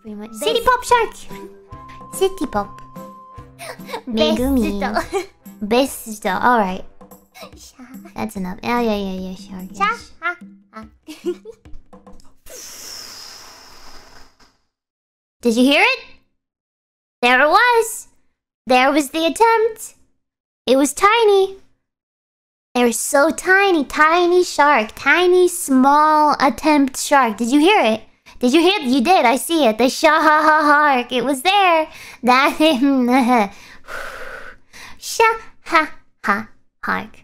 pretty much City Pop Shark! City Pop. Megumi. Best Alright. That's enough. Oh, yeah, yeah, yeah, shark. Yes. Did you hear it? There it was. There was the attempt. It was tiny. they was so tiny. Tiny shark. Tiny, small attempt shark. Did you hear it? Did you hear? You did. I see it. The hark! It was there. That. Sha ha ha hark.